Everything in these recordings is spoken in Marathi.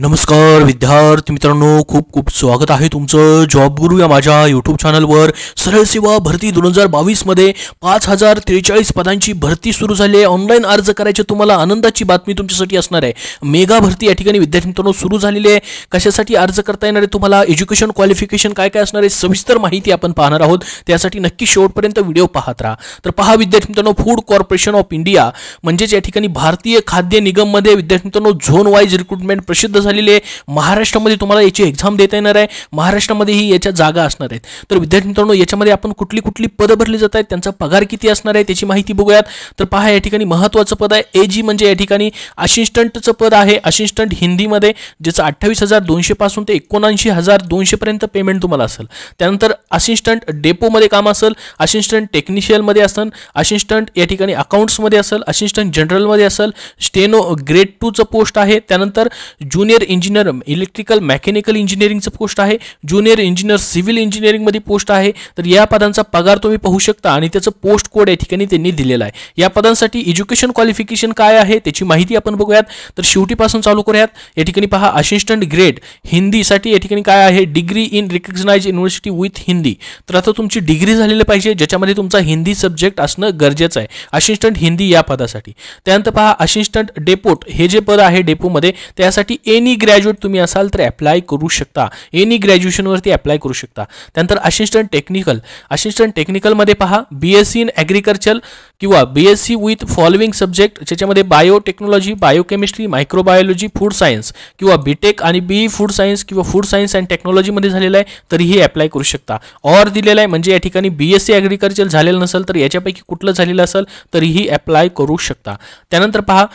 नमस्कार विद्यार्थी मित्रांनो खूप खूप स्वागत आहे तुमचं जॉब गुरु या माझ्या यूट्यूब चॅनलवर सरळ सेवा भरती दोन हजार बावीसमध्ये पाच हजार त्रेचाळीस पदांची भरती सुरू झाली आहे ऑनलाईन अर्ज करायचे तुम्हाला आनंदाची बातमी तुमच्यासाठी असणार आहे मेगा भरती या ठिकाणी विद्यार्थी मित्रांनो सुरू झालेली आहे कशासाठी अर्ज करता येणार आहे तुम्हाला एज्युकेशन क्वालिफिकेशन काय काय असणार आहे सविस्तर माहिती आपण पाहणार आहोत त्यासाठी नक्की शेवटपर्यंत व्हिडिओ पाहत राहा तर पहा विद्यार्थी मित्रांनो फूड कॉर्पोरेशन ऑफ इंडिया म्हणजेच या ठिकाणी भारतीय खाद्य निगममध्ये विद्यार्थी मित्रांनो झोन वाईज रिक्रुटमेंट प्रसिद्ध झालेली आहे महाराष्ट्रामध्ये तुम्हाला याची एक्झाम देता येणार आहे महाराष्ट्रामध्ये ही याच्या जागा असणार आहेत तर विद्यार्थी मित्रांनो याच्यामध्ये आपण कुठली कुठली पदं भरली जात आहेत त्यांचा पगार किती असणार आहे त्याची माहिती बघूयात तर पहा या ठिकाणी महत्त्वाचं पद आहे ए जी म्हणजे या ठिकाणी असिस्टंटचं पद आहे असिस्टंट हिंदीमध्ये ज्याचं अठ्ठावीस हजार पासून ते एकोणऐंशी हजार दोनशेपर्यंत पेमेंट तुम्हाला असेल त्यानंतर असिस्टंट डेपोमध्ये काम असेल असिस्टंट टेक्निशियनमध्ये असेल असिस्टंट या ठिकाणी अकाउंट्समध्ये असेल असिस्टंट जनरलमध्ये असेल स्टेनो ग्रेड टूचं पोस्ट आहे त्यानंतर ज्युनियर इंजिनियर इलेक्ट्रिकल मेकॅनिकल इंजिनिअरिंगचं पोस्ट आहे ज्युनियर इंजिनियर सिव्हिल इंजिनिअरिंगमध्ये पोस्ट आहे तर या पदांचा पगार तुम्ही पाहू शकता आणि त्याचं पोस्ट कोड या ठिकाणी त्यांनी दिलेला आहे या पदांसाठी एज्युकेशन क्वालिफिकेशन काय आहे त्याची माहिती आपण बघूयात तर शेवटीपासून चालू करूयात या ठिकाणी पहा असिस्टंट ग्रेड हिंदीसाठी या ठिकाणी काय आहे degree in recognize university with Hindi तर आता तुमची डिग्री झालेली पाहिजे ज्याच्यामध्ये तुमचा हिंदी सब्जेक्ट असणं गरजेचं आहे असिस्टंट हिंदी या पदासाठी त्यानंतर पहा असिस्टंट डेपोट हे जे पद आहे डेपोमध्ये त्यासाठी एन एनी ग्रॅज्युएट तुम्ही असाल तर अप्लाय करू शकता एनी ग्रॅज्युएशनवरती अप्लाय करू शकता त्यानंतर असिस्टंट टेक्निकल असिस्टंट टेक्निकलमध्ये पहा B S C in agriculture किंवा B S C with following subject ज्याच्यामध्ये biotechnology biochemistry microbiology food science किंवा बीटेक आणि बी फूड सायन्स किंवा फूड सायन्स अँड टेक्नॉलॉजीमध्ये झालेलं आहे तरीही अप्लाय करू शकता और दिलेलं आहे म्हणजे या ठिकाणी बी एस सी झालेलं नसेल तर याच्यापैकी कुठलं झालेलं असेल तरीही अप्लाय करू शकता त्यानंतर पहा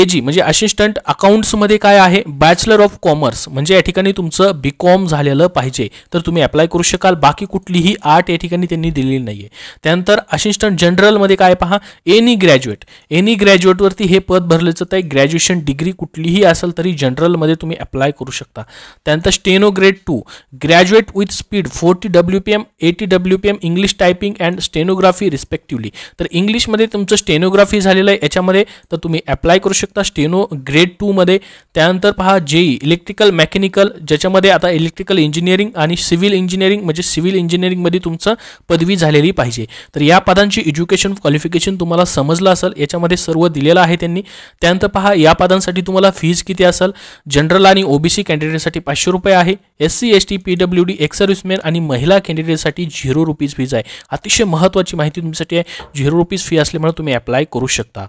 एजी म्हणजे असिस्टंट अकाउंट्समध्ये काय आहे बाय बॅचलर ऑफ कॉमर्स म्हणजे या ठिकाणी तुमचं बी कॉम झालेलं पाहिजे तर तुम्ही अप्लाय करू शकाल बाकी कुठलीही आर्ट या ठिकाणी त्यांनी दिलेली नाही आहे त्यानंतर असिस्टंट जनरलमध्ये काय पहा एनी ग्रॅज्युएट एनी ग्रॅज्युएटवरती हे पद भरलं जातं आहे ग्रॅज्युएशन डिग्री कुठलीही असेल तरी जनरलमध्ये तुम्ही अप्लाय करू शकता त्यानंतर steno grade two graduate with speed forty W P M eighty W P M English typing and stenography respectively तर इंग्लिशमध्ये तुमचं स्टेनोग्राफी झालेलं आहे याच्यामध्ये तर तुम्ही अप्लाय करू शकता स्टेनो ग्रेड टूमध्ये त्यानंतर पहा जेई इलेक्ट्रिकल मेकॅनिकल ज्याच्यामध्ये आता इलेक्ट्रिकल इंजिनिअरिंग आणि सिव्हिल इंजिनिअरिंग म्हणजे सिव्हिल इंजिनिअरिंगमध्ये तुमचं पदवी झालेली पाहिजे तर या पदांची एज्युकेशन क्वालिफिकेशन तुम्हाला समजलं असेल याच्यामध्ये सर्व दिलेलं आहे त्यांनी त्यानंतर पहा या पदांसाठी तुम्हाला फीज किती असेल जनरल आणि ओबीसी कॅन्डिडेटसाठी पाचशे रुपये आहे S C S T P W D ex serviceman आणि महिला कॅन्डिडेटसाठी झिरो रुपीज फीज आहे अतिशय महत्त्वाची माहिती तुमच्यासाठी आहे झिरो रुपीज फी असल्यामुळे तुम्ही अप्लाय करू शकता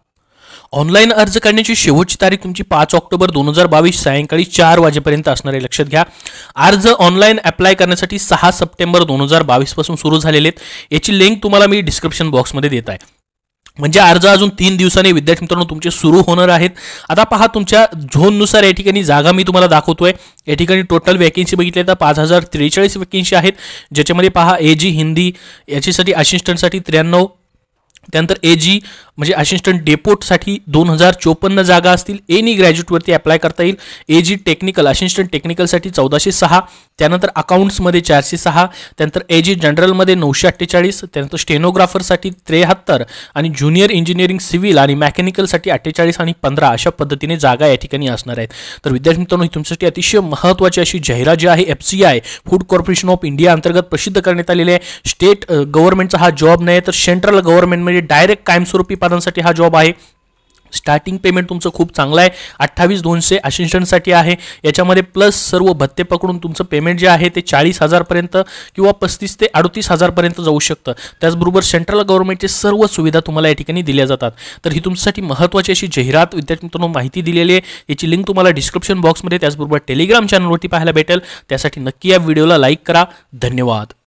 ऑनलाईन अर्ज करण्याची शेवटची तारीख तुमची पाच ऑक्टोबर दोन हजार बावीस सायंकाळी चार वाजेपर्यंत असणार आहे लक्षात घ्या अर्ज ऑनलाईन अप्लाय करण्यासाठी सहा सप्टेंबर दोन हजार बावीसपासून सुरू झालेले आहेत याची लिंक तुम्हाला मी डिस्क्रिप्शन बॉक्समध्ये देत आहे म्हणजे अर्ज अजून तीन दिवसांनी विद्यार्थी मित्रांनो तुमचे सुरू होणार आहेत आता पहा तुमच्या झोननुसार या ठिकाणी जागा मी तुम्हाला दाखवतोय या ठिकाणी टोटल वॅकेन्सी बघितल्या तर पाच हजार त्रेचाळीस वॅकेन्सी आहेत ज्याच्यामध्ये पहा ए जी हिंदी याच्यासाठी असिस्टंटसाठी त्र्याण्णव त्यानंतर ए जी म्हणजे असिस्टंट डेपोटसाठी दोन हजार चोपन्न जागा असतील एनी ग्रॅज्युएटवरती अप्लाय करता येईल ए जी टेक्निकल असिस्टंट टेक्निकलसाठी चौदाशे सहा त्यानंतर अकाउंट्समध्ये चारशे सहा त्यानंतर ए जी जनरलमध्ये नऊशे अठ्ठेचाळीस त्यानंतर स्टेनोग्राफरसाठी त्रेहत्तर आणि ज्युनियर इंजिनिअरिंग सिव्हिल आणि मॅकॅनिकलसाठी अठ्ठेचाळीस आणि पंधरा अशा पद्धतीने जागा या ठिकाणी असणार आहेत तर विद्यार्थी मित्रांनो ही तुमच्यासाठी अतिशय महत्त्वाची अशी जाहिरात जी आहे F C I food corporation of India अंतर्गत प्रसिद्ध करण्यात आलेली आहे स्टेट गव्हर्नमेंटचा हा जॉब नाही तर सेंट्रल म्हणजे डायरेक्ट कायमस्वरूपी उत्पादनासाठी हा जॉब आहे स्टार्टिंग पेमेंट तुमचं खूप चांगलं आहे अठ्ठावीस दोनशे असिस्टंटसाठी आहे याच्यामध्ये प्लस सर्व भत्ते पकडून तुमचं पेमेंट जे आहे ते चाळीस हजारपर्यंत किंवा पस्तीस ते अडतीस हजारपर्यंत जाऊ शकतं त्याचबरोबर सेंट्रल गव्हर्नमेंटचे सर्व सुविधा तुम्हाला या ठिकाणी दिल्या जातात तर ही तुमच्यासाठी महत्त्वाची अशी जाहिरात विद्यार्थी मित्रांनो माहिती दिलेली आहे याची लिंक तुम्हाला डिस्क्रिप्शन बॉक्समध्ये त्याचबरोबर टेलिग्राम चॅनलवरती पाहायला भेटेल त्यासाठी नक्की या व्हिडिओला लाईक करा धन्यवाद